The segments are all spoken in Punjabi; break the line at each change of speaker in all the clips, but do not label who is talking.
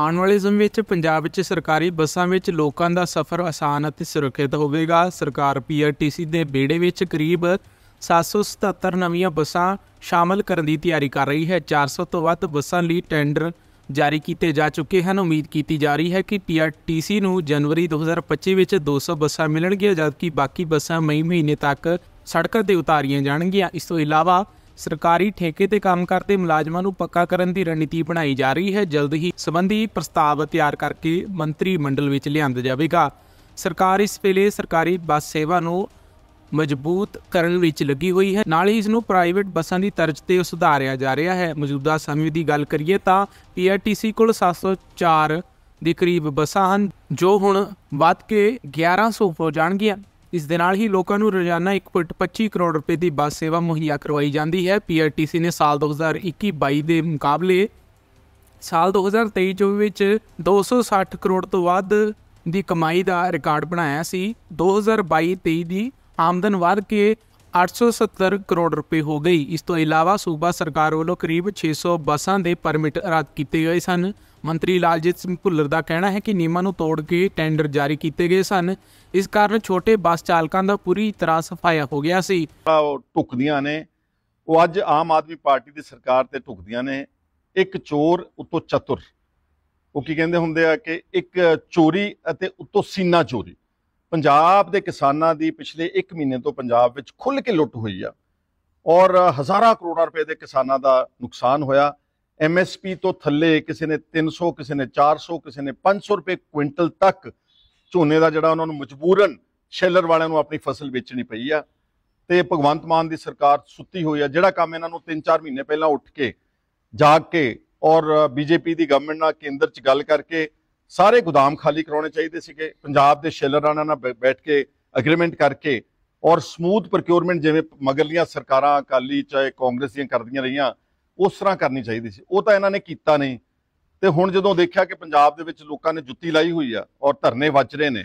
ਆਉਣ ਵਾਲੇ ਸਮੇਂ ਵਿੱਚ ਪੰਜਾਬ ਵਿੱਚ ਸਰਕਾਰੀ ਬੱਸਾਂ ਵਿੱਚ ਲੋਕਾਂ ਦਾ ਸਫ਼ਰ ਆਸਾਨ ਅਤੇ ਸੁਰੱਖਿਅਤ ਹੋਵੇਗਾ ਸਰਕਾਰ ਪੀਆਰਟੀਸੀ ਦੇ ਬੇੜੇ ਵਿੱਚ ਕਰੀਬ 777 ਨਵੀਆਂ ਬੱਸਾਂ ਸ਼ਾਮਲ ਕਰਨ ਦੀ ਤਿਆਰੀ ਕਰ ਰਹੀ ਹੈ 400 ਤੋਂ ਵੱਧ ਬੱਸਾਂ ਲਈ ਟੈਂਡਰ ਜਾਰੀ ਕੀਤੇ ਜਾ ਚੁੱਕੇ ਹਨ ਉਮੀਦ ਕੀਤੀ ਜਾ ਰਹੀ ਹੈ ਕਿ ਪੀਆਰਟੀਸੀ ਨੂੰ ਜਨਵਰੀ 2025 ਵਿੱਚ 200 ਬੱਸਾਂ ਮਿਲਣਗੀਆਂ ਜਦਕਿ ਬਾਕੀ ਬੱਸਾਂ ਮਈ ਮਹੀਨੇ ਤੱਕ ਸੜਕਾਂ ਤੇ ਉਤਾਰੀਆਂ ਜਾਣਗੀਆਂ ਇਸ ਤੋਂ ਇਲਾਵਾ ਸਰਕਾਰੀ ਠੇਕੇ ਤੇ ਕੰਮ ਕਰਦੇ ਮੁਲਾਜ਼ਮਾਂ ਨੂੰ ਪੱਕਾ ਕਰਨ ਦੀ ਰਣਨੀਤੀ ਬਣਾਈ ਜਾ ਰਹੀ ਹੈ ਜਲਦ ਹੀ ਸੰਬੰਧੀ ਪ੍ਰਸਤਾਵ ਤਿਆਰ ਕਰਕੇ ਮੰਤਰੀ ਮੰਡਲ ਵਿੱਚ ਲਿਆਂਦਾ ਜਾਵੇਗਾ ਸਰਕਾਰ ਇਸ ਵੇਲੇ ਸਰਕਾਰੀ ਬੱਸ ਸੇਵਾ ਨੂੰ ਮਜ਼ਬੂਤ ਕਰਨ ਵਿੱਚ ਲੱਗੀ ਹੋਈ ਹੈ ਨਾਲ ਹੀ ਇਸ ਨੂੰ ਪ੍ਰਾਈਵੇਟ ਬੱਸਾਂ ਦੀ ਤਰਜ ਤੇ ਸੁਧਾਰਿਆ ਜਾ ਰਿਹਾ ਹੈ ਮੌਜੂਦਾ ਸਮੇਂ ਦੀ ਗੱਲ ਕਰੀਏ ਤਾਂ ਪੀਆਰਟੀਸੀ ਕੋਲ 704 ਦੇ ਕਰੀਬ ਬੱਸਾਂ ਹਨ ਜੋ ਹੁਣ ਵੱਧ ਕੇ 1100 ਹੋ ਜਾਣਗੀਆਂ ਇਸ ਦੇ ਨਾਲ ਹੀ ਲੋਕਾਂ ਨੂੰ ਰੋਜ਼ਾਨਾ 1.25 ਕਰੋੜ ਰੁਪਏ ਦੀ ਬੱਸ ਸੇਵਾ ਮੁਹੱਈਆ ਕਰਵਾਈ ਜਾਂਦੀ ਹੈ ਪੀਆਰਟੀਸੀ ਨੇ ਸਾਲ 2021-22 ਦੇ ਮੁਕਾਬਲੇ ਸਾਲ 2023-24 ਵਿੱਚ 260 ਕਰੋੜ ਤੋਂ ਵੱਧ ਦੀ ਕਮਾਈ ਦਾ ਰਿਕਾਰਡ ਬਣਾਇਆ ਸੀ 2022-23 ਦੀ ਆਮਦਨ ਵਧ ਕੇ 870 ਕਰੋੜ ਰੁਪਏ ਹੋ ਗਈ ਇਸ ਤੋਂ ਇਲਾਵਾ ਸੂਬਾ ਸਰਕਾਰ ਵੱਲੋਂ ਕਰੀਬ 600 ਬੱਸਾਂ ਦੇ ਪਰਮਿਟ ਰੱਦ ਕੀਤੇ ਗਏ ਸਨ ਮੰਤਰੀ ਲਾਲਜੀਤ ਸਿੰਘ ਭੁੱਲਰ ਦਾ ਕਹਿਣਾ ਹੈ ਕਿ ਨਿਯਮਾਂ ਨੂੰ ਤੋੜ ਕੇ ਟੈਂਡਰ ਜਾਰੀ ਕੀਤੇ ਗਏ ਸਨ ਇਸ ਕਾਰਨ ਛੋਟੇ ਬੱਸ ਚਾਲਕਾਂ ਦਾ ਪੂਰੀ ਤਰ੍ਹਾਂ ਸਫਾਇਆ ਹੋ ਗਿਆ ਸੀ
ਉਹ ਟੁਕਦੀਆਂ ਨੇ ਉਹ ਅੱਜ ਆਮ ਆਦਮੀ ਪਾਰਟੀ ਦੀ ਸਰਕਾਰ ਤੇ ਟੁਕਦੀਆਂ ਨੇ ਇੱਕ ਚੋਰ ਉਤੋਂ ਚਤੁਰ ਉਹ ਕੀ ਕਹਿੰਦੇ ਹੁੰਦੇ ਆ ਕਿ ਇੱਕ ਚੋਰੀ ਅਤੇ ਉਤੋਂ ਸੀਨਾ ਚੋਰੀ ਪੰਜਾਬ ਦੇ ਕਿਸਾਨਾਂ ਦੀ ਪਿਛਲੇ 1 ਮਹੀਨੇ ਤੋਂ ਪੰਜਾਬ ਵਿੱਚ ਖੁੱਲ ਕੇ ਲੁੱਟ ਹੋਈ ਆ ਔਰ ਹਜ਼ਾਰਾਂ ਕਰੋੜਾਂ ਰੁਪਏ ਦੇ ਕਿਸਾਨਾਂ ਦਾ ਨੁਕਸਾਨ ਹੋਇਆ ਐਮਐਸਪੀ ਤੋਂ ਥੱਲੇ ਕਿਸੇ ਨੇ 300 ਕਿਸੇ ਨੇ 400 ਕਿਸੇ ਨੇ 500 ਰੁਪਏ ਕੁਇੰਟਲ ਤੱਕ ਝੋਨੇ ਦਾ ਜਿਹੜਾ ਉਹਨਾਂ ਨੂੰ ਮਜਬੂਰਨ ਸ਼ੈਲਰ ਵਾਲਿਆਂ ਨੂੰ ਆਪਣੀ ਫਸਲ ਵੇਚਣੀ ਪਈ ਆ ਤੇ ਭਗਵੰਤ ਮਾਨ ਦੀ ਸਰਕਾਰ ਸੁੱਤੀ ਹੋਈ ਆ ਜਿਹੜਾ ਕੰਮ ਇਹਨਾਂ ਨੂੰ 3-4 ਮਹੀਨੇ ਪਹਿਲਾਂ ਉੱਠ ਕੇ ਜਾਗ ਕੇ ਔਰ ਬੀਜੇਪੀ ਦੀ ਗਵਰਨਮੈਂਟ ਨਾਲ ਕੇਂਦਰ 'ਚ ਗੱਲ ਕਰਕੇ ਸਾਰੇ ਗੋਦਾਮ ਖਾਲੀ ਕਰਾਉਣੇ ਚਾਹੀਦੇ ਸੀਗੇ ਪੰਜਾਬ ਦੇ ਸ਼ੇਲਰਾਂ ਨਾਲ ਬੈਠ ਕੇ ਐਗਰੀਮੈਂਟ ਕਰਕੇ ਔਰ ਸਮੂਥ ਪ੍ਰੋਕਿਊਰਮੈਂਟ ਜਿਵੇਂ ਮਗਰਲੀਆਂ ਸਰਕਾਰਾਂ ਅਕਾਲੀ ਚਾਹੇ ਕਾਂਗਰਸ ਦੀਆਂ ਕਰਦੀਆਂ ਰਹੀਆਂ ਉਸ ਤਰ੍ਹਾਂ ਕਰਨੀ ਚਾਹੀਦੀ ਸੀ ਉਹ ਤਾਂ ਇਹਨਾਂ ਨੇ ਕੀਤਾ ਨਹੀਂ ਤੇ ਹੁਣ ਜਦੋਂ ਦੇਖਿਆ ਕਿ ਪੰਜਾਬ ਦੇ ਵਿੱਚ ਲੋਕਾਂ ਨੇ ਜੁੱਤੀ ਲਾਈ ਹੋਈ ਆ ਔਰ ਧਰਨੇ ਵੱਜ ਰਹੇ ਨੇ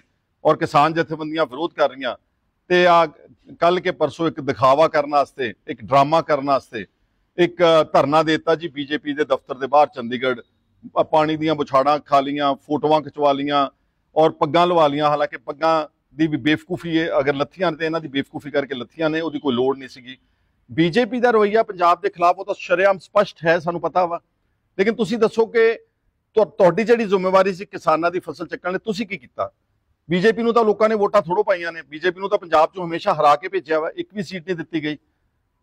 ਔਰ ਕਿਸਾਨ ਜਥੇਬੰਦੀਆਂ ਵਿਰੋਧ ਕਰ ਰਹੀਆਂ ਤੇ ਆ ਕੱਲ ਕੇ ਪਰਸੋਂ ਇੱਕ ਦਿਖਾਵਾ ਕਰਨ ਵਾਸਤੇ ਇੱਕ ਡਰਾਮਾ ਕਰਨ ਵਾਸਤੇ ਇੱਕ ਧਰਨਾ ਦਿੱਤਾ ਜੀ ਬੀਜੇਪੀ ਦੇ ਦਫ਼ਤਰ ਦੇ ਬਾਹਰ ਚੰਡੀਗੜ੍ਹ ਪਾਣੀ ਦੀਆਂ ਬੁਛਾੜਾਂ ਖਾ ਲੀਆਂ ਫੋਟੋਆਂ ਖਿਚਵਾ ਲੀਆਂ ਔਰ ਪੱਗਾਂ ਲਵਾ ਲੀਆਂ ਹਾਲਾਂਕਿ ਪੱਗਾਂ ਦੀ ਵੀ ਬੇਵਕੂਫੀ ਹੈ ਅਗਰ ਲੱਥੀਆਂ ਨੇ ਤੇ ਇਹਨਾਂ ਦੀ ਬੇਵਕੂਫੀ ਕਰਕੇ ਲੱਥੀਆਂ ਨੇ ਉਹਦੀ ਕੋਈ ਲੋੜ ਨਹੀਂ ਸੀਗੀ ਬੀਜੇਪੀ ਦਾ ਰਵਈਆ ਪੰਜਾਬ ਦੇ ਖਿਲਾਫ ਉਹ ਤਾਂ ਸ਼ਰਿਆਮ ਸਪਸ਼ਟ ਹੈ ਸਾਨੂੰ ਪਤਾ ਵਾ ਲੇਕਿਨ ਤੁਸੀਂ ਦੱਸੋ ਕਿ ਤੁਹਾਡੀ ਜਿਹੜੀ ਜ਼ਿੰਮੇਵਾਰੀ ਸੀ ਕਿਸਾਨਾਂ ਦੀ ਫਸਲ ਚੱਕਣ ਲਈ ਤੁਸੀਂ ਕੀ ਕੀਤਾ ਬੀਜੇਪੀ ਨੂੰ ਤਾਂ ਲੋਕਾਂ ਨੇ ਵੋਟਾਂ ਥੋੜੋ ਪਾਈਆਂ ਨੇ ਬੀਜੇਪੀ ਨੂੰ ਤਾਂ ਪੰਜਾਬ 'ਚੋਂ ਹਮੇਸ਼ਾ ਹਰਾ ਕੇ ਭੇਜਿਆ ਵਾ ਇੱਕ ਵੀ ਸੀਟ ਨਹੀਂ ਦਿੱਤੀ ਗਈ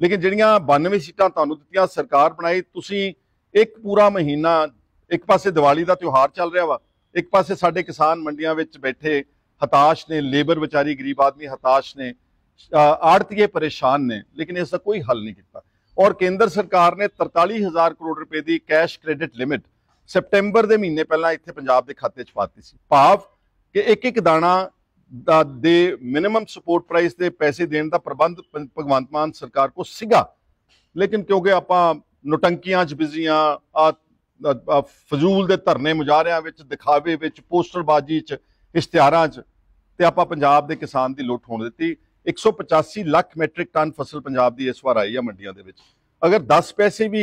ਲੇਕਿਨ ਜਿਹੜੀਆਂ 92 ਸੀਟਾਂ ਤੁਹਾਨੂੰ ਦਿੱਤੀਆਂ ਸਰਕਾਰ ਬਣਾਈ ਤੁਸੀਂ ਇੱਕ ਪੂਰਾ ਮਹੀਨਾ ਇੱਕ ਪਾਸੇ ਦੀਵਾਲੀ ਦਾ ਤਿਉਹਾਰ ਚੱਲ ਰਿਹਾ ਵਾ ਇੱਕ ਪਾਸੇ ਸਾਡੇ ਕਿਸਾਨ ਮੰਡੀਆਂ ਵਿੱਚ ਬੈਠੇ ਹਤਾਸ਼ ਨੇ ਲੇਬਰ ਵਿਚਾਰੀ ਗਰੀਬ ਆਦਮੀ ਹਤਾਸ਼ ਨੇ ਆੜਤੀਏ ਪਰੇਸ਼ਾਨ ਨੇ ਲੇਕਿਨ ਇਸ ਦਾ ਕੋਈ ਹੱਲ ਨਹੀਂ ਕੀਤਾ ਔਰ ਕੇਂਦਰ ਸਰਕਾਰ ਨੇ 43000 ਕਰੋੜ ਰੁਪਏ ਦੀ ਕੈਸ਼ ਕ੍ਰੈਡਿਟ ਲਿਮਿਟ ਸਪਟੈਂਬਰ ਦੇ ਮਹੀਨੇ ਪਹਿਲਾਂ ਇੱਥੇ ਪੰਜਾਬ ਦੇ ਖਾਤੇ 'ਚ ਪਾਤੀ ਸੀ ਭਾਵ ਕਿ ਇੱਕ ਇੱਕ ਦਾਣਾ ਦੇ ਮਿਨੀਮਮ ਸਪੋਰਟ ਪ੍ਰਾਈਸ ਦੇ ਪੈਸੇ ਦੇਣ ਦਾ ਪ੍ਰਬੰਧ ਭਗਵੰਤ ਮਾਨ ਸਰਕਾਰ ਕੋ ਸਿਗਾ ਲੇਕਿਨ ਕਿਉਂਕਿ ਆਪਾਂ ਨੋਟੰਕੀਆਂ 'ਚ ਬਿਜ਼ੀਆਂ ਫਜ਼ੂਲ ਦੇ ਧਰਨੇ ਮੁਜਾਰਿਆਂ ਵਿੱਚ ਦਿਖਾਵੇ ਵਿੱਚ ਪੋਸਟਰਬਾਜ਼ੀ 'ਚ ਇਸ਼ਤਿਹਾਰਾਂ 'ਚ ਤੇ ਆਪਾਂ ਪੰਜਾਬ ਦੇ ਕਿਸਾਨ ਦੀ ਲੁੱਟ ਹੋਣ ਦਿੱਤੀ 185 ਲੱਖ ਮੈਟ੍ਰਿਕ ਟਨ ਫਸਲ ਪੰਜਾਬ ਦੀ ਇਸ ਵਾਰ ਆਈ ਹੈ ਮੰਡੀਆਂ ਦੇ ਵਿੱਚ ਅਗਰ 10 ਪੈਸੇ ਵੀ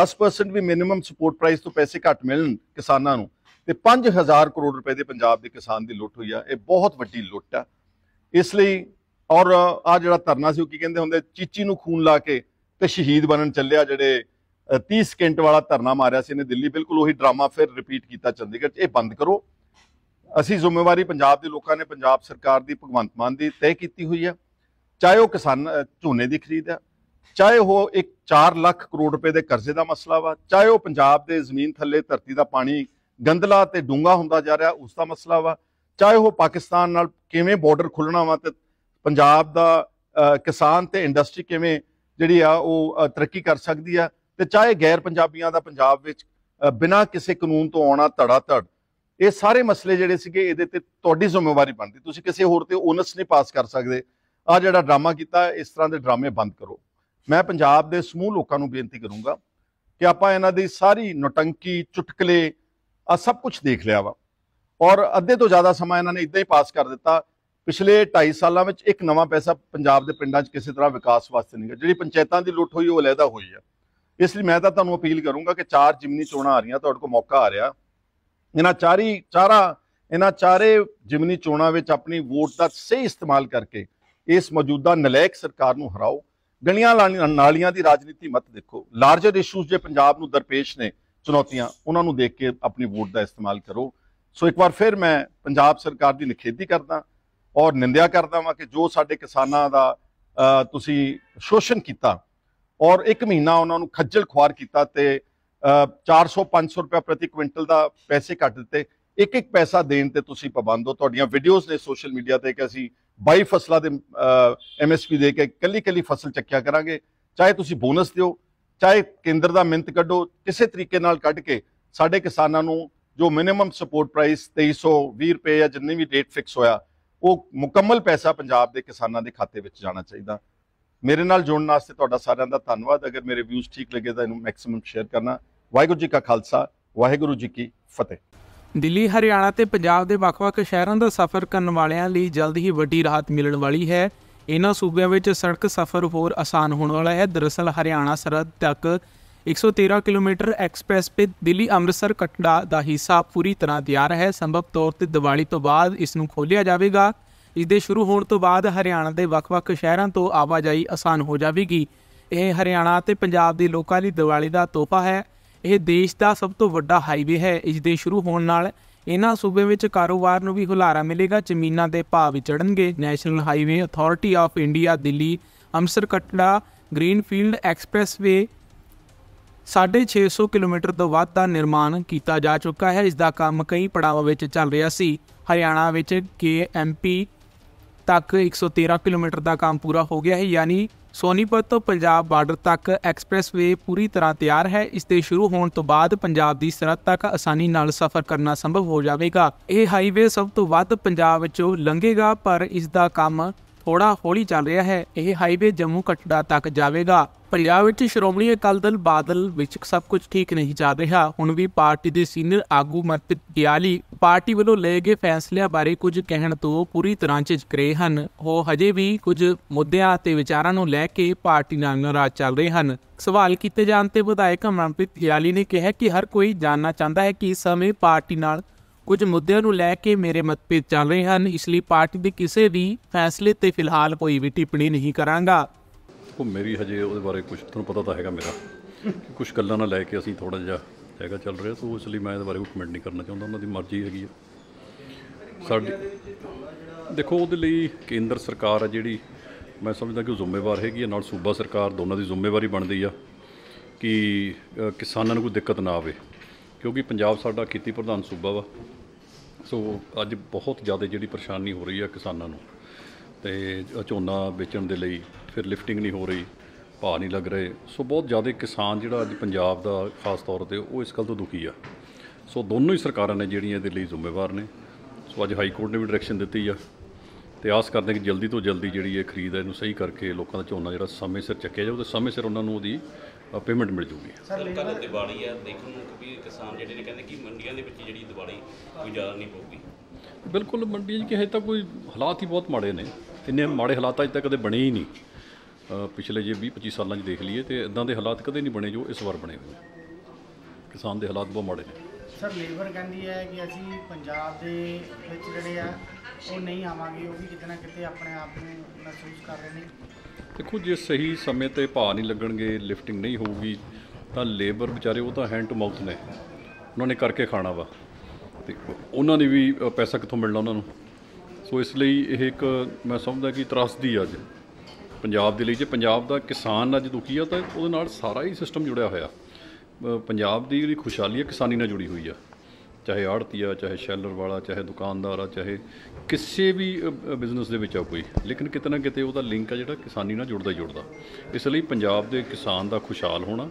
10% ਵੀ ਮਿਨਿਮਮ ਸਪੋਰਟ ਪ੍ਰਾਈਸ ਤੋਂ ਪੈਸੇ ਘੱਟ ਮਿਲਣ ਕਿਸਾਨਾਂ ਨੂੰ ਤੇ 5000 ਕਰੋੜ ਰੁਪਏ ਦੇ ਪੰਜਾਬ ਦੇ ਕਿਸਾਨ ਦੀ ਲੁੱਟ ਹੋਈ ਆ ਇਹ ਬਹੁਤ ਵੱਡੀ ਲੁੱਟ ਆ ਇਸ ਲਈ ਔਰ ਆ ਜਿਹੜਾ ਧਰਨਾ ਸੀ ਉਹ ਕੀ ਕਹਿੰਦੇ ਹੁੰਦੇ ਚੀਚੀ ਨੂੰ ਖੂਨ ਲਾ ਕੇ ਤੇ ਸ਼ਹੀਦ ਬਣਨ ਚੱਲਿਆ ਜਿਹੜੇ 30 ਸਕਿੰਟ ਵਾਲਾ ਧਰਨਾ ਮਾਰਿਆ ਸੀ ਇਹਨੇ ਦਿੱਲੀ ਬਿਲਕੁਲ ਉਹੀ ਡਰਾਮਾ ਫਿਰ ਰਿਪੀਟ ਕੀਤਾ ਚੰਡੀਗੜ੍ਹ ਇਹ ਬੰਦ ਕਰੋ ਅਸੀਂ ਜ਼ਿੰਮੇਵਾਰੀ ਪੰਜਾਬ ਦੇ ਲੋਕਾਂ ਨੇ ਪੰਜਾਬ ਸਰਕਾਰ ਦੀ ਭਗਵੰਤ ਮਾਨ ਦੀ ਤੈਅ ਕੀਤੀ ਹੋਈ ਹੈ ਚਾਹੇ ਉਹ ਕਿਸਾਨ ਝੋਨੇ ਦੀ ਖਰੀਦ ਹੈ ਚਾਹੇ ਉਹ ਇੱਕ 4 ਲੱਖ ਕਰੋੜ ਰੁਪਏ ਦੇ ਕਰਜ਼ੇ ਦਾ ਮਸਲਾ ਵਾ ਚਾਹੇ ਉਹ ਪੰਜਾਬ ਦੇ ਜ਼ਮੀਨ ਥੱਲੇ ਧਰਤੀ ਦਾ ਪਾਣੀ ਗੰਦਲਾ ਤੇ ਡੂੰਗਾ ਹੁੰਦਾ ਜਾ ਰਿਹਾ ਉਸ ਦਾ ਮਸਲਾ ਵਾ ਚਾਹੇ ਉਹ ਪਾਕਿਸਤਾਨ ਨਾਲ ਕਿਵੇਂ ਬਾਰਡਰ ਖੁੱਲਣਾ ਵਾ ਤੇ ਪੰਜਾਬ ਦਾ ਕਿਸਾਨ ਤੇ ਇੰਡਸਟਰੀ ਕਿਵੇਂ ਜਿਹੜੀ ਆ ਉਹ ਤਰੱਕੀ ਕਰ ਸਕਦੀ ਆ ਤੇ ਚਾਹੇ ਗੈਰ ਪੰਜਾਬੀਆਂ ਦਾ ਪੰਜਾਬ ਵਿੱਚ ਬਿਨਾ ਕਿਸੇ ਕਾਨੂੰਨ ਤੋਂ ਆਉਣਾ ਧੜਾ ਧੜ ਇਹ ਸਾਰੇ ਮਸਲੇ ਜਿਹੜੇ ਸੀਗੇ ਇਹਦੇ ਤੇ ਤੁਹਾਡੀ ਜ਼ਿੰਮੇਵਾਰੀ ਬਣਦੀ ਤੁਸੀਂ ਕਿਸੇ ਹੋਰ ਤੇ ਓਨਸ ਨਹੀਂ ਪਾਸ ਕਰ ਸਕਦੇ ਆ ਜਿਹੜਾ ਡਰਾਮਾ ਕੀਤਾ ਇਸ ਤਰ੍ਹਾਂ ਦੇ ਡਰਾਮੇ ਬੰਦ ਕਰੋ ਮੈਂ ਪੰਜਾਬ ਦੇ ਸਮੂਹ ਲੋਕਾਂ ਨੂੰ ਬੇਨਤੀ ਕਰੂੰਗਾ ਕਿ ਆਪਾਂ ਇਹਨਾਂ ਦੀ ਸਾਰੀ ਨਟੰਕੀ ਚੁਟਕਲੇ ਆ ਸਭ ਕੁਝ ਦੇਖ ਲਿਆ ਵਾ ਔਰ ਅੱਧੇ ਤੋਂ ਜ਼ਿਆਦਾ ਸਮਾਂ ਇਹਨਾਂ ਨੇ ਇਦਾਂ ਹੀ ਪਾਸ ਕਰ ਦਿੱਤਾ ਪਿਛਲੇ 2.5 ਸਾਲਾਂ ਵਿੱਚ ਇੱਕ ਨਵਾਂ ਪੈਸਾ ਪੰਜਾਬ ਦੇ ਪਿੰਡਾਂ 'ਚ ਕਿਸੇ ਤਰ੍ਹਾਂ ਵਿਕਾਸ ਵਾਸਤੇ ਨਹੀਂ ਗਿਆ ਜਿਹੜੀ ਪੰਚਾਇਤਾਂ ਦੀ ਲੁੱਟ ਹੋਈ ਉਹ ਅਲੈਦਾ ਹੋਈ ਆ ਇਸ ਲਈ ਮੈਂ ਤਾਂ ਤੁਹਾਨੂੰ ਅਪੀਲ ਕਰੂੰਗਾ ਕਿ ਚਾਰ ਜਿਮਨੀ ਚੋਣਾਂ ਆ ਰਹੀਆਂ ਤੁਹਾਡੇ ਕੋਲ ਮੌਕਾ ਆ ਰਿਹਾ ਇਹਨਾਂ ਚਾਰੀ ਚਾਰਾ ਇਹਨਾਂ ਚਾਰੇ ਜਿਮਨੀ ਚੋਣਾਂ ਵਿੱਚ ਆਪਣੀ ਵੋਟ ਦਾ ਸਹੀ ਇਸਤੇਮਾਲ ਕਰਕੇ ਇਸ ਮੌਜੂਦਾ ਨਲਾਇਕ ਸਰਕਾਰ ਨੂੰ ਹਰਾਓ ਗਲੀਆਂ ਨਾਲੀਆਂ ਦੀ ਰਾਜਨੀਤੀ ਮਤ ਦੇਖੋ ਲਾਰਜਰ ਇਸ਼ੂਜ਼ ਜੇ ਪੰਜਾਬ ਨੂੰ ਦਰਪੇਸ਼ ਨੇ ਚੁਣੌਤੀਆਂ ਉਹਨਾਂ ਨੂੰ ਦੇਖ ਕੇ ਆਪਣੀ ਵੋਟ ਦਾ ਇਸਤੇਮਾਲ ਕਰੋ ਸੋ ਇੱਕ ਵਾਰ ਫਿਰ ਮੈਂ ਪੰਜਾਬ ਸਰਕਾਰ ਦੀ ਨਿਖੇਧੀ ਕਰਦਾ ਔਰ ਨਿੰਦਿਆ ਕਰਦਾ ਵਾਂ ਕਿ ਜੋ ਸਾਡੇ ਕਿਸਾਨਾਂ ਦਾ ਤੁਸੀਂ ਸ਼ੋਸ਼ਣ ਕੀਤਾ ਔਰ 1 ਮਹੀਨਾ ਉਹਨਾਂ ਨੂੰ ਖੱਜਲ ਖੁਆਰ ਕੀਤਾ ਤੇ 400 500 ਰੁਪਏ ਪ੍ਰਤੀ ਕੁਇੰਟਲ ਦਾ ਪੈਸੇ ਕੱਟ ਦਿੱਤੇ ਇੱਕ ਇੱਕ ਪੈਸਾ ਦੇਣ ਤੇ ਤੁਸੀਂ ਪਾਬੰਦ ਹੋ ਤੁਹਾਡੀਆਂ ਵੀਡੀਓਜ਼ ਨੇ ਸੋਸ਼ਲ ਮੀਡੀਆ ਤੇ ਕਿ ਅਸੀਂ 22 ਫਸਲਾਂ ਦੇ ਐਮਐਸਪੀ ਦੇ ਕੇ ਕੱਲੀ ਕੱਲੀ ਫਸਲ ਚੱਕਿਆ ਕਰਾਂਗੇ ਚਾਹੇ ਤੁਸੀਂ ਬੋਨਸ ਦਿਓ ਚਾਹੇ ਕੇਂਦਰ ਦਾ ਮਿੰਤ ਕੱਢੋ ਕਿਸੇ ਤਰੀਕੇ ਨਾਲ ਕੱਢ ਕੇ ਸਾਡੇ ਕਿਸਾਨਾਂ ਨੂੰ ਜੋ ਮਿਨੀਮਮ ਸਪੋਰਟ ਪ੍ਰਾਈਸ 2320 ਰੁਪਏ ਜਾਂ ਜਿੰਨੀ ਵੀ ਰੇਟ ਫਿਕਸ ਹੋਇਆ ਉਹ ਮੁਕੰਮਲ ਪੈਸਾ ਪੰਜਾਬ ਦੇ ਕਿਸਾਨਾਂ ਦੇ ਖਾਤੇ ਵਿੱਚ ਜਾਣਾ ਚਾਹੀਦਾ ਮੇਰੇ ਨਾਲ ਜੁੜਨ ਵਾਸਤੇ ਤੁਹਾਡਾ ਸਾਰਿਆਂ ਦਾ ਧੰਨਵਾਦ ਅਗਰ ਮੇਰੇ ਵਿਊਜ਼ ਠੀਕ ਲੱਗੇ ਤਾਂ ਇਹਨੂੰ ਮੈਕਸਿਮਮ ਸ਼ੇਅਰ ਕਰਨਾ ਵਾਹਿਗੁਰੂ ਜੀ ਕਾ ਖਾਲਸਾ ਵਾਹਿਗੁਰੂ ਜੀ ਕੀ ਫਤਿਹ
ਦਿੱਲੀ ਹਰਿਆਣਾ ਤੇ ਪੰਜਾਬ ਦੇ ਵੱਖ-ਵੱਖ ਸ਼ਹਿਰਾਂ ਦਾ ਸਫ਼ਰ ਕਰਨ ਵਾਲਿਆਂ ਲਈ ਜਲਦ ਹੀ ਵੱਡੀ ਰਾਹਤ ਮਿਲਣ ਵਾਲੀ ਹੈ ਇਹਨਾਂ ਸੂਬਿਆਂ ਵਿੱਚ ਸੜਕ ਸਫ਼ਰ ਹੋਰ ਆਸਾਨ ਹੋਣ ਵਾਲਾ ਹੈ ਦਰਅਸਲ ਹਰਿਆਣਾ ਸਰਹੱਦ ਤੱਕ 113 kilometre expressway Delhi Amritsar Katra ਦਾ ਹਿੱਸਾ ਪੂਰੀ ਤਰ੍ਹਾਂ ਤਿਆਰ ਹੈ ਸੰਭਵ ਤੌਰ ਤੇ ਦੀਵਾਲੀ ਤੋਂ ਬਾਅਦ ਇਸ ਨੂੰ ਖੋਲ੍ਹਿਆ ਜਾਵੇਗਾ ਇਸ ਦੇ ਸ਼ੁਰੂ ਹੋਣ ਤੋਂ ਬਾਅਦ ਹਰਿਆਣਾ ਦੇ ਵੱਖ-ਵੱਖ ਸ਼ਹਿਰਾਂ ਤੋਂ ਆਵਾਜਾਈ ਆਸਾਨ ਹੋ ਜਾਵੇਗੀ ਇਹ ਹਰਿਆਣਾ ਤੇ ਪੰਜਾਬ ਦੇ ਲੋਕਾਂ ਲਈ ਦੀਵਾਲੀ ਦਾ ਤੋਹਫਾ ਹੈ ਇਹ ਦੇਸ਼ ਦਾ ਸਭ ਤੋਂ ਵੱਡਾ ਹਾਈਵੇ ਹੈ ਇਸ ਦੇ ਸ਼ੁਰੂ ਹੋਣ ਨਾਲ ਇਹਨਾਂ ਸੂਬਿਆਂ ਵਿੱਚ ਕਾਰੋਬਾਰ ਨੂੰ ਵੀ ਹੁਲਾਰਾ ਮਿਲੇਗਾ ਜ਼ਮੀਨਾਂ ਦੇ ਭਾਅ ਵੀ ਚੜਨਗੇ national highway authority of India Delhi Amritsar Katra greenfield expressway 650 kilometre ਤੋਂ ਵੱਧ ਦਾ ਨਿਰਮਾਣ ਕੀਤਾ ਜਾ ਚੁੱਕਾ ਹੈ ਇਸ ਦਾ ਕੰਮ ਕਈ ਪੜਾਵਾਂ ਵਿੱਚ ਚੱਲ ਰਿਹਾ ਸੀ ਹਰਿਆਣਾ ਵਿੱਚ ਕੇਐਮਪੀ ਤੱਕ 113 ਕਿਲੋਮੀਟਰ ਦਾ ਕੰਮ ਪੂਰਾ ਹੋ ਗਿਆ ਹੈ ਯਾਨੀ ਸੋਨੀਪਤ ਤੋਂ ਪੰਜਾਬ ਬਾਰਡਰ ਤੱਕ ਐਕਸਪ੍ਰੈਸਵੇ ਪੂਰੀ ਤਰ੍ਹਾਂ ਤਿਆਰ ਹੈ ਇਸ ਦੇ ਸ਼ੁਰੂ ਹੋਣ ਤੋਂ ਬਾਅਦ ਪੰਜਾਬ ਦੀ ਸਰਹੱਦ ਤੱਕ ਆਸਾਨੀ ਨਾਲ ਸਫ਼ਰ ਕਰਨਾ ਸੰਭਵ ਹੋ ਜਾਵੇਗਾ ਇਹ ਹਾਈਵੇ ਸਭ ਤੋਂ ਵੱਧ ਪੰਜਾਬ ਵਿੱਚੋਂ ਲੰਘੇਗਾ ਪਰ ਇਸ ਦਾ ਕੰਮ ਥੋੜਾ ਹੌਲੀ ਚੱਲ ਰਿਹਾ ਹੈ ਇਹ ਹਾਈਵੇ ਜੰਮੂ ਕਟੜਾ ਤੱਕ ਜਾਵੇਗਾ ਪੰਜਾਬ ਵਿੱਚ ਸ਼੍ਰੋਮਣੀ ਅਕਾਲੀ ਦਲ ਬਾਦਲ ਵਿੱਚ ਸਭ ਕੁਝ ਠੀਕ ਨਹੀਂ ਚੱਲ ਰਿਹਾ ਹੁਣ ਵੀ ਪਾਰਟੀ ਦੇ ਸੀਨੀਅਰ ਆਗੂ ਮਰਪਿਤ ਗਿਆਲੀ ਪਾਰਟੀ ਵੱਲੋਂ ਲਏ ਗਏ ਫੈਸਲਿਆਂ ਬਾਰੇ ਕੁਝ ਕਹਿਣ ਤੋਂ ਪੂਰੀ ਤਰ੍ਹਾਂ ਝਿਜਕ ਰਹੇ ਹਨ ਉਹ ਹਜੇ ਵੀ ਕੁਝ ਮੁੱਦਿਆਂ ਤੇ ਵਿਚਾਰਾਂ ਨੂੰ ਲੈ ਕੇ ਪਾਰਟੀ ਨਾਲ ਨਾਰਾਜ਼ ਚੱਲ ਰਹੇ ਹਨ ਸਵਾਲ ਕੀਤੇ ਜਾਣ ਤੇ ਵਿਧਾਇਕ ਅਮਰਪ੍ਰੀਤ ਗਿਆਲੀ ਨੇ ਕਿਹਾ ਕਿ ਹਰ ਕੋਈ ਜਾਣਨਾ ਚਾਹੁੰਦਾ ਹੈ ਕਿ ਇਸ ਸਮੇਂ ਪਾਰਟੀ ਨਾਲ ਕੁਝ ਮੁੱਦਿਆਂ ਨੂੰ ਲੈ ਕੇ ਮੇਰੇ ਮਤਭੇਦ ਚੱਲ ਰਹੇ ਹਨ ਇਸ ਲਈ ਪਾਰਟੀ ਦੇ ਕਿਸੇ ਵੀ ਫੈਸਲੇ ਤੇ ਫਿਲਹਾਲ ਕੋਈ ਵੀ ਟਿੱਪਣੀ ਨਹੀਂ ਕਰਾਂਗਾ
ਉਹ ਮੇਰੀ ਹਜੇ ਉਹਦੇ ਬਾਰੇ ਕੁਝ ਤੁਹਾਨੂੰ ਪਤਾ ਤਾਂ ਹੈਗਾ ਮੇਰਾ ਕੁਝ ਗੱਲਾਂ ਨਾਲ ਲੈ ਕੇ ਅਸੀਂ ਥੋੜਾ ਜਿਹਾ ਹੈਗਾ ਚੱਲ ਰਿਹਾ ਸੋ ਇਸ ਲਈ ਮੈਂ ਇਹਦੇ ਬਾਰੇ ਕੋਈ ਕਮੈਂਟ ਨਹੀਂ ਕਰਨਾ ਚਾਹੁੰਦਾ ਉਹਨਾਂ ਦੀ ਮਰਜ਼ੀ ਹੈਗੀ ਆ ਸਾਡੀ ਦੇਖੋ ਉਹਦੇ ਲਈ ਕੇਂਦਰ ਸਰਕਾਰ ਆ ਜਿਹੜੀ ਮੈਂ ਸਮਝਦਾ ਕਿ ਉਹ ਜ਼ਿੰਮੇਵਾਰ ਹੈਗੀ ਆ ਨਾਲ ਸੂਬਾ ਸਰਕਾਰ ਦੋਨਾਂ ਦੀ ਜ਼ਿੰਮੇਵਾਰੀ ਬਣਦੀ ਆ ਕਿ ਕਿਸਾਨਾਂ ਨੂੰ ਕੋਈ ਦਿੱਕਤ ਨਾ ਆਵੇ ਕਿਉਂਕਿ ਪੰਜਾਬ ਸਾਡਾ ਖੇਤੀ ਪ੍ਰਧਾਨ ਸੂਬਾ ਵਾ ਸੋ ਅੱਜ ਬਹੁਤ ਜ਼ਿਆਦਾ ਜਿਹੜੀ ਪਰੇਸ਼ਾਨੀ ਹੋ ਰਹੀ ਆ ਕਿਸਾਨਾਂ ਨੂੰ ਤੇ ਝੋਨਾ ਵੇਚਣ ਦੇ ਲਈ ਫਿਰ ਲਿਫਟਿੰਗ ਨਹੀਂ ਹੋ ਰਹੀ ਭਾਅ ਨਹੀਂ ਲੱਗ ਰਹੇ ਸੋ ਬਹੁਤ ਜ਼ਿਆਦਾ ਕਿਸਾਨ ਜਿਹੜਾ ਅੱਜ ਪੰਜਾਬ ਦਾ ਖਾਸ ਤੌਰ ਤੇ ਉਹ ਇਸ ਗੱਲ ਤੋਂ ਦੁਖੀ ਆ ਸੋ ਦੋਨੋਂ ਹੀ ਸਰਕਾਰਾਂ ਨੇ ਜਿਹੜੀਆਂ ਇਹਦੇ ਲਈ ਜ਼ਿੰਮੇਵਾਰ ਨੇ ਸੋ ਅੱਜ ਹਾਈ ਕੋਰਟ ਨੇ ਵੀ ਡਾਇਰੈਕਸ਼ਨ ਦਿੱਤੀ ਆ ਤੇ ਆਸ ਕਰਦੇ ਕਿ ਜਲਦੀ ਤੋਂ ਜਲਦੀ ਜਿਹੜੀ ਇਹ ਖਰੀਦ ਹੈ ਇਹਨੂੰ ਸਹੀ ਕਰਕੇ ਲੋਕਾਂ ਦਾ ਝੋਨਾ ਜਿਹੜਾ ਸਮੇਂ ਸਿਰ ਚੱਕਿਆ ਜਾਵੇ ਤੇ ਸਮੇਂ ਸਿਰ ਉਹਨਾਂ ਨੂੰ ਉਹਦੀ ਪੇਮੈਂਟ ਮਿਲ ਜੂਗੀ
ਸਰ ਕੱਲ ਦੀਵਾਲੀ ਆ ਦੇਖਣ ਨੂੰ ਕਿ ਕਿਸਾਨ ਜਿਹੜੇ ਨੇ ਕਹਿੰਦੇ ਕਿ ਮੰਡੀਆਂ ਦੇ ਵਿੱਚ ਜਿਹੜੀ ਦੀਵਾਲੀ ਕੋਈ ਜ਼ਿਆਦਾ ਨਹੀਂ ਪਊਗੀ
ਬਿਲਕੁਲ ਮੰਡੀਆਂ 'ਚ ਕਿ ਹਜੇ ਤੱਕ ਕੋਈ ਹਾਲਾਤ ਹੀ ਬਹੁਤ ਮਾੜੇ ਨੇ ਇੰਨੇ ਮਾੜੇ ਹਾਲਾਤ ਅਜੇ ਤੱਕ ਕਦੇ ਬਣੇ ਹੀ ਨਹੀਂ ਪਿਛਲੇ ਜੇ 20 25 ਸਾਲਾਂ 'ਚ ਦੇਖ ਲਈਏ ਤੇ ਇਦਾਂ ਦੇ ਹਾਲਾਤ ਕਦੇ ਨਹੀਂ ਬਣੇ ਜੋ ਇਸ ਵਾਰ ਬਣੇ ਹੋਏ ਕਿਸਾਨ ਦੇ ਹਾਲਾਤ ਬਹੁਤ ਮਾੜੇ ਨੇ
ਸਰ ਲੇਬਰ ਕਹਿੰਦੀ ਹੈ ਕਿ ਅਸੀਂ ਪੰਜਾਬ ਦੇ ਵਿੱਚ ਜਿਹੜੇ ਆ ਉਹ ਨਹੀਂ ਆਵਾਂਗੇ ਉਹ ਵੀ ਕਿਤੇ ਨਾ ਕਿਤੇ ਆਪਣੇ ਆਪ ਨੂੰ ਮਹਿਸੂਸ ਕਰ ਰਹੇ ਨੇ
ਦੇਖੋ ਜੇ ਸਹੀ ਸਮੇਂ ਤੇ ਭਾਅ ਨਹੀਂ ਲੱਗਣਗੇ ਲਿਫਟਿੰਗ ਨਹੀਂ ਹੋਊਗੀ ਤਾਂ ਲੇਬਰ ਵਿਚਾਰੇ ਉਹ ਤਾਂ ਹੈਂਡ ਟੂ ਮਾਊਥ ਨੇ ਉਹਨਾਂ ਨੇ ਕਰਕੇ ਖਾਣਾ ਵਾ ਤੇ ਉਹਨਾਂ ਨੇ ਵੀ ਪੈਸਾ ਕਿੱਥੋਂ ਮਿਲਣਾ ਉਹਨਾਂ ਨੂੰ ਸੋ ਇਸ ਲਈ ਇਹ ਇੱਕ ਮੈਂ ਸਮਝਦਾ ਕਿ ਤਰਸਦੀ ਅੱਜ ਪੰਜਾਬ ਦੇ ਲਈ ਜੇ ਪੰਜਾਬ ਦਾ ਕਿਸਾਨ ਅੱਜ ਦੁਖੀ ਆ ਤਾਂ ਉਹਦੇ ਨਾਲ ਸਾਰਾ ਹੀ ਸਿਸਟਮ ਜੁੜਿਆ ਹੋਇਆ ਪੰਜਾਬ ਦੀ ਜਿਹੜੀ ਖੁਸ਼ਹਾਲੀ ਹੈ ਕਿਸਾਨੀ ਨਾਲ ਜੁੜੀ ਹੋਈ ਆ ਚਾਹੇ ਆੜਤੀਆ ਚਾਹੇ ਸ਼ੈਲਰ ਵਾਲਾ ਚਾਹੇ ਦੁਕਾਨਦਾਰ ਆ ਚਾਹੇ ਕਿਸੇ ਵੀ ਬਿਜ਼ਨਸ ਦੇ ਵਿੱਚ ਆ ਕੋਈ ਲੇਕਿਨ ਕਿਤਨਾ ਕਿਤੇ ਉਹਦਾ ਲਿੰਕ ਆ ਜਿਹੜਾ ਕਿਸਾਨੀ ਨਾਲ ਜੁੜਦਾ ਹੀ ਜੁੜਦਾ ਇਸ ਲਈ ਪੰਜਾਬ ਦੇ ਕਿਸਾਨ ਦਾ ਖੁਸ਼ਹਾਲ ਹੋਣਾ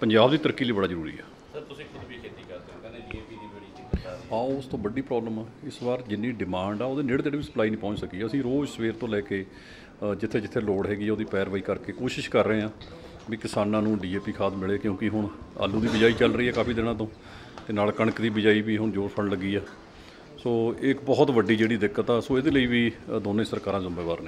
ਪੰਜਾਬ ਦੀ ਤਰੱਕੀ ਲਈ ਬੜਾ ਜ਼ਰੂਰੀ ਆ
ਸਰ ਤੁਸੀਂ
ਖੁਦ ਵੀ ਖੇਤੀ ਕਰਦੇ ਹੋ ਕਹਿੰਦੇ ਡੀਏਪੀ ਦੀ ਬੜੀ ਦਿੱਕਤ
ਆ ਆ ਉਸ ਤੋਂ ਵੱਡੀ ਪ੍ਰੋਬਲਮ ਆ ਇਸ ਵਾਰ ਜਿੰਨੀ ਡਿਮਾਂਡ ਆ ਉਹਦੇ ਨੇੜੇ ਤੇੜੇ ਵੀ ਸਪਲਾਈ ਨਹੀਂ ਪਹੁੰਚ ਸਕੀ ਅਸੀਂ ਰੋਜ਼ ਸਵੇਰ ਤੋਂ ਲੈ ਕੇ ਜਿੱਥੇ ਜਿੱਥੇ ਲੋੜ ਹੈਗੀ ਉਹਦੀ ਪੈਰਵਾਈ ਕਰਕੇ ਕੋਸ਼ਿਸ਼ ਕਰ ਰਹੇ ਆ ਵੀ ਕਿਸਾਨਾਂ ਨੂੰ ਡੀਏਪੀ ਖਾਦ ਮਿਲੇ ਕਿਉਂਕਿ ਹੁਣ ਆਲੂ ਦੀ ਬਿਜਾਈ ਚੱਲ ਰਹੀ ਹੈ ਕਾਫੀ ਦਿਨਾਂ ਤੋਂ ਤੇ ਨਾਲ ਕਣਕ ਦੀ ਬਿਜਾਈ ਵੀ ਹੁਣ ਜੋਰ ਫੜਨ ਲੱਗੀ ਆ ਸੋ ਇੱਕ ਬਹੁਤ ਵੱਡੀ ਜਿਹੜੀ ਦਿੱਕਤ ਆ ਸੋ ਇਹਦੇ ਲਈ ਵੀ ਦੋਨੇ ਸਰਕਾਰਾਂ ਜ਼ਿੰਮੇਵਾਰ ਨੇ